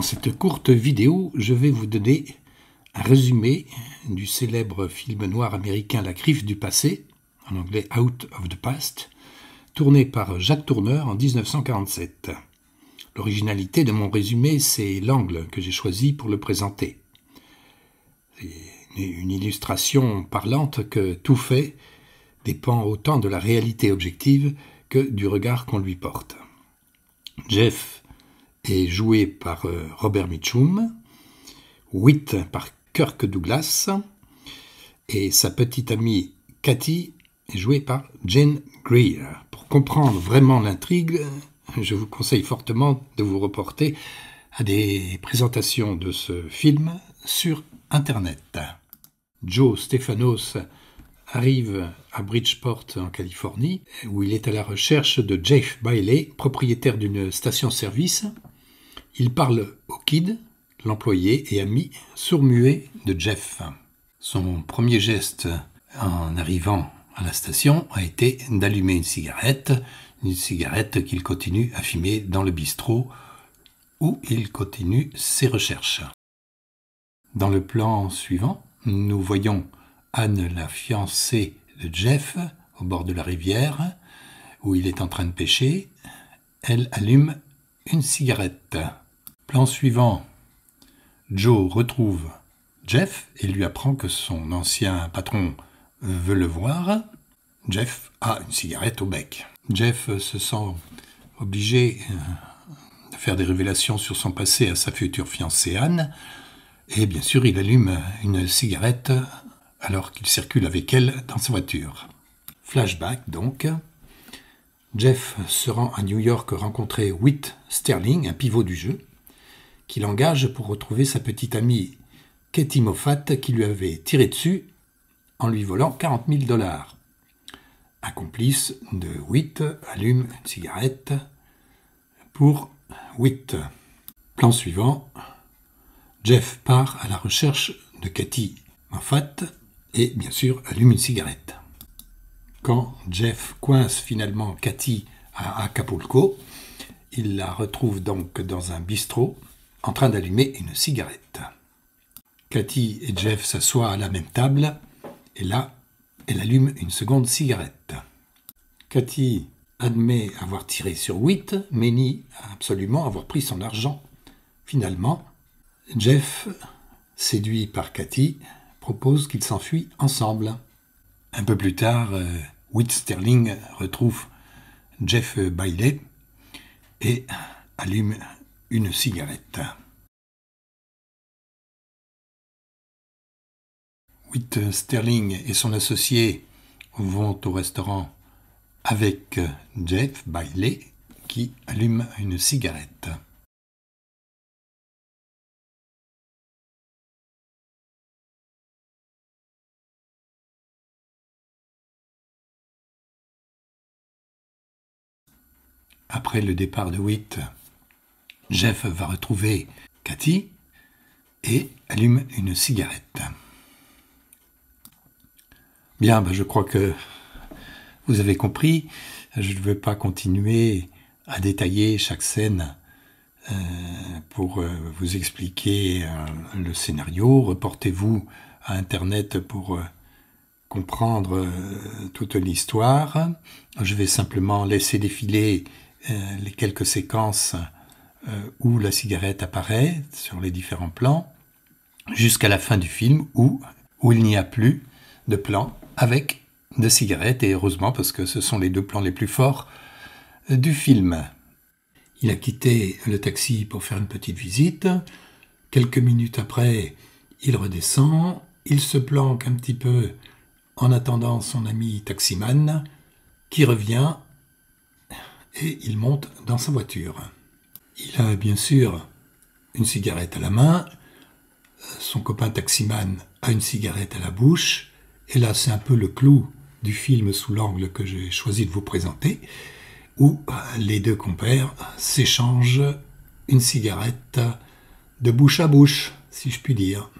Dans cette courte vidéo, je vais vous donner un résumé du célèbre film noir américain La Griffe du passé, en anglais Out of the Past, tourné par Jacques Tourneur en 1947. L'originalité de mon résumé, c'est l'angle que j'ai choisi pour le présenter. C'est une illustration parlante que tout fait dépend autant de la réalité objective que du regard qu'on lui porte. Jeff est joué par euh, Robert Mitchum, 8 par Kirk Douglas, et sa petite amie Cathy est jouée par Jane Greer. Pour comprendre vraiment l'intrigue, je vous conseille fortement de vous reporter à des présentations de ce film sur Internet. Joe Stephanos arrive à Bridgeport en Californie, où il est à la recherche de Jeff Bailey, propriétaire d'une station-service, il parle au kid, l'employé et ami sourd de Jeff. Son premier geste en arrivant à la station a été d'allumer une cigarette, une cigarette qu'il continue à fumer dans le bistrot où il continue ses recherches. Dans le plan suivant, nous voyons Anne, la fiancée de Jeff, au bord de la rivière, où il est en train de pêcher. Elle allume une cigarette. Plan suivant. Joe retrouve Jeff et lui apprend que son ancien patron veut le voir. Jeff a une cigarette au bec. Jeff se sent obligé euh, de faire des révélations sur son passé à sa future fiancée Anne. Et bien sûr, il allume une cigarette alors qu'il circule avec elle dans sa voiture. Flashback donc. Jeff se rend à New York rencontrer Whit Sterling, un pivot du jeu qu'il engage pour retrouver sa petite amie, Katie Moffat, qui lui avait tiré dessus en lui volant 40 000 dollars. Un complice de Witt allume une cigarette pour Witt. Plan suivant. Jeff part à la recherche de Katie Moffat et bien sûr allume une cigarette. Quand Jeff coince finalement Cathy à Acapulco, il la retrouve donc dans un bistrot en train d'allumer une cigarette. Cathy et Jeff s'assoient à la même table, et là, elle allume une seconde cigarette. Cathy admet avoir tiré sur Witt, mais nie absolument avoir pris son argent. Finalement, Jeff, séduit par Cathy, propose qu'ils s'enfuient ensemble. Un peu plus tard, euh, Whit Sterling retrouve Jeff Bailey et allume une cigarette. Whit Sterling et son associé vont au restaurant avec Jeff Bailey qui allume une cigarette. Après le départ de Witt, Jeff va retrouver Cathy et allume une cigarette. Bien, ben, je crois que vous avez compris. Je ne vais pas continuer à détailler chaque scène euh, pour euh, vous expliquer euh, le scénario. Reportez-vous à Internet pour comprendre toute l'histoire. Je vais simplement laisser défiler les quelques séquences euh, où la cigarette apparaît sur les différents plans, jusqu'à la fin du film où, il n'y a plus de plan avec de cigarettes, et heureusement parce que ce sont les deux plans les plus forts euh, du film. Il a quitté le taxi pour faire une petite visite. Quelques minutes après, il redescend, il se planque un petit peu en attendant son ami taximan qui revient et il monte dans sa voiture. Il a bien sûr une cigarette à la main, son copain taximan a une cigarette à la bouche, et là c'est un peu le clou du film sous l'angle que j'ai choisi de vous présenter, où euh, les deux compères s'échangent une cigarette de bouche à bouche, si je puis dire.